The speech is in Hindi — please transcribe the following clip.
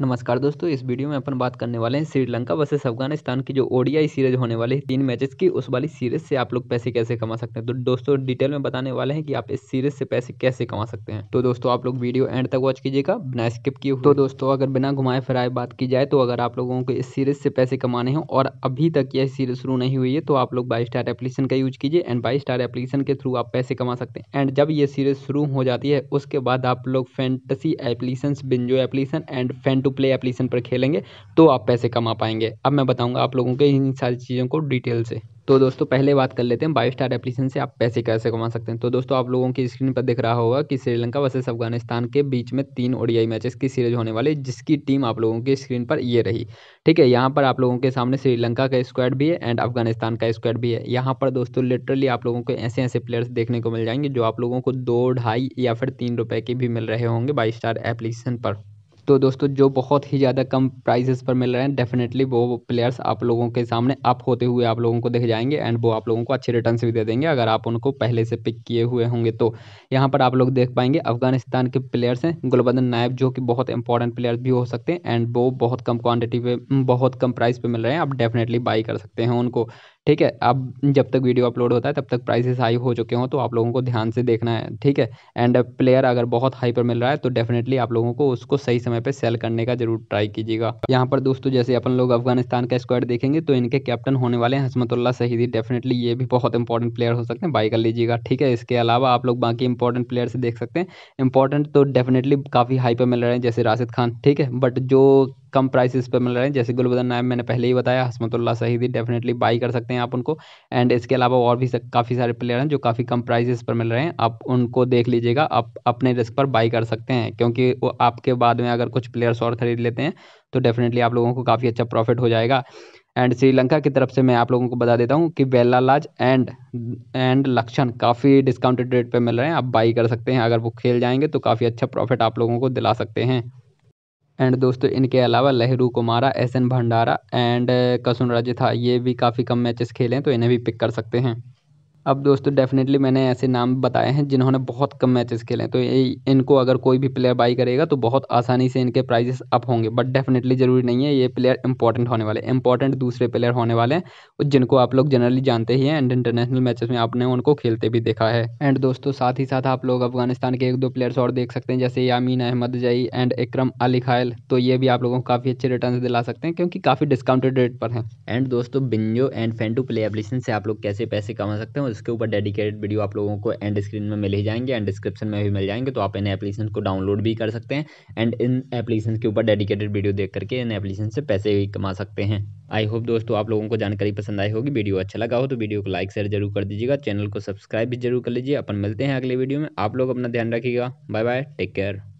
नमस्कार दोस्तों इस वीडियो में अपन बात करने वाले हैं श्रीलंका वर्सेस अफगानिस्तान की जो ओडीआई सीरीज होने वाली है तीन मैचेस की उस वाली सीरीज से आप लोग पैसे कैसे कमा सकते हैं तो दोस्तों डिटेल में बताने वाले हैं कि आप इस सीरीज से पैसे कैसे कमा सकते हैं तो दोस्तों आप लोग वीडियो एंड तक वॉच कीजिएगा बिना स्किप किए तो दोस्तों अगर बिना घुमाए फिराए बात की जाए तो अगर आप लोगों को इस सीरीज से पैसे कमाने हैं और अभी तक यह सीरीज शुरू नहीं हुई है तो आप लोग बाई स्टार एप्लीकेशन का यूज कीजिए एंड बाई स्टार एप्लीकेशन के थ्रू आप पैसे कमा सकते हैं एंड जब ये सीरीज शुरू हो जाती है उसके बाद आप लोग फैंटसी एप्लीकेशन बिंजो एप्लीकेशन एंड फैंटो टू प्ले एप्लीकेशन पर खेलेंगे तो आप पैसे कमा पाएंगे अब मैं बताऊंगा आप लोगों के इन सारी चीज़ों को डिटेल से तो दोस्तों पहले बात कर लेते हैं बाई स्टार एप्लीकेशन से आप पैसे कैसे कमा सकते हैं तो दोस्तों आप लोगों की स्क्रीन पर दिख रहा होगा कि श्रीलंका वर्सेस अफगानिस्तान के बीच में तीन ओडियाई मैचेस की सीरीज होने वाली जिसकी टीम आप लोगों की स्क्रीन पर ये रही ठीक है यहाँ पर आप लोगों के सामने श्रीलंका का स्क्वाड भी है एंड अफगानिस्तान का स्क्वाड भी है यहाँ पर दोस्तों लिटरली आप लोगों को ऐसे ऐसे प्लेयर्स देखने को मिल जाएंगे जो आप लोगों को दो ढाई या फिर तीन रुपये के भी मिल रहे होंगे बाई स्टार एप्लीकेशन पर तो दोस्तों जो बहुत ही ज़्यादा कम प्राइजेस पर मिल रहे हैं डेफिनेटली वो प्लेयर्स आप लोगों के सामने अप होते हुए आप लोगों को दिख जाएंगे एंड वो आप लोगों को अच्छे रिटर्न भी दे देंगे अगर आप उनको पहले से पिक किए हुए होंगे तो यहाँ पर आप लोग देख पाएंगे अफगानिस्तान के प्लेयर्स हैं गुलबंदन नायब जो कि बहुत इंपॉर्टेंट प्लेयर भी हो सकते हैं एंड वो बहुत कम क्वान्टिटी पर बहुत कम प्राइस पर मिल रहे हैं आप डेफिनेटली बाई कर सकते हैं उनको ठीक है अब जब तक वीडियो अपलोड होता है तब तक प्राइसेस हाई हो चुके हों तो आप लोगों को ध्यान से देखना है ठीक है एंड प्लेयर अगर बहुत हाई पर मिल रहा है तो डेफिनेटली आप लोगों को उसको सही समय पर सेल करने का जरूर ट्राई कीजिएगा यहाँ पर दोस्तों जैसे अपन लोग अफगानिस्तान का स्क्वाड देखेंगे तो इनके कैप्टन होने वाले हैं हसमतुल्ला सहीदी डेफिनेटली ये भी बहुत इंपॉर्टेंट प्लेयर हो सकते हैं बाई कर लीजिएगा ठीक है इसके अलावा आप लोग बाकी इंपॉर्टेंट प्लेयर से देख सकते हैं इंपॉर्टेंट तो डेफिनेटली काफ़ी हाई पर मिल रहे हैं जैसे राशिद खान ठीक है बट जो कम प्राइसेस पे मिल रहे हैं जैसे गुलबदन नायब मैंने पहले ही बताया हसमतुल्ला सहीदी डेफिनेटली बाई कर सकते हैं आप उनको एंड इसके अलावा और भी काफ़ी सारे प्लेयर हैं जो काफ़ी कम प्राइसेस पर मिल रहे हैं आप उनको देख लीजिएगा आप अपने रिस्क पर बाई कर सकते हैं क्योंकि वो आपके बाद में अगर कुछ प्लेयर्स और खरीद लेते हैं तो डेफिनेटली आप लोगों को काफ़ी अच्छा प्रॉफिट हो जाएगा एंड श्रीलंका की तरफ से मैं आप लोगों को बता देता हूँ कि वेला लाज एंड एंड लक्षण काफ़ी डिस्काउंटेड रेट पर मिल रहे हैं आप बाई कर सकते हैं अगर वो खेल जाएंगे तो काफ़ी अच्छा प्रॉफिट आप लोगों को दिला सकते हैं एंड दोस्तों इनके अलावा Lahiru Kumara S N Bhandara and uh, Kasun था ये भी काफ़ी कम मैचेस खेले हैं तो इन्हें भी पिक कर सकते हैं अब दोस्तों डेफिनेटली मैंने ऐसे नाम बताए हैं जिन्होंने बहुत कम मैचेस खेले हैं तो ये इनको अगर कोई भी प्लेयर बाई करेगा तो बहुत आसानी से इनके प्राइजेस अप होंगे बट डेफिनेटली ज़रूरी नहीं है ये प्लेयर इंपॉर्टेंट होने वाले इंपॉर्टेंट दूसरे प्लेयर होने वाले हैं जिनको आप लोग जनरली जानते ही हैं एंड इंटरनेशनल मैचेस में आपने उनको खेलते भी देखा है एंड दोस्तों साथ ही साथ आप लोग अफगानिस्तान के एक दो प्लेयर्स और देख सकते हैं जैसे यामीन अहमद जई एंड इक्रम अली खायल तो ये भी आप लोगों को काफ़ी अच्छे रिटर्न दिला सकते हैं क्योंकि काफ़ी डिस्काउंटेड रेट पर हैं एंड दोस्तों बिंजो एंड फेंटू प्ले एप्लीकेशन से आप लोग कैसे पैसे कमा सकते हैं उसके ऊपर डेडिकेटेड वीडियो आप लोगों को एंड स्क्रीन में मिल ही जाएंगे एंड डिस्क्रिप्शन में भी मिल जाएंगे तो आप इन एप्लीकेशन को डाउनलोड भी कर सकते हैं एंड इन एप्लीकेशन के ऊपर डेडिकेटेड वीडियो देख करके इन एप्लीकेशन से पैसे भी कमा सकते हैं आई होप दोस्तों आप लोगों को जानकारी पसंद आई होगी वीडियो अच्छा लगा हो तो वीडियो को लाइक शेयर जरूर कर दीजिएगा चैनल को सब्सक्राइब भी जरूर कर लीजिए अपन मिलते हैं अगले वीडियो में आप लोग अपना ध्यान रखिएगा बाय बाय टेक केयर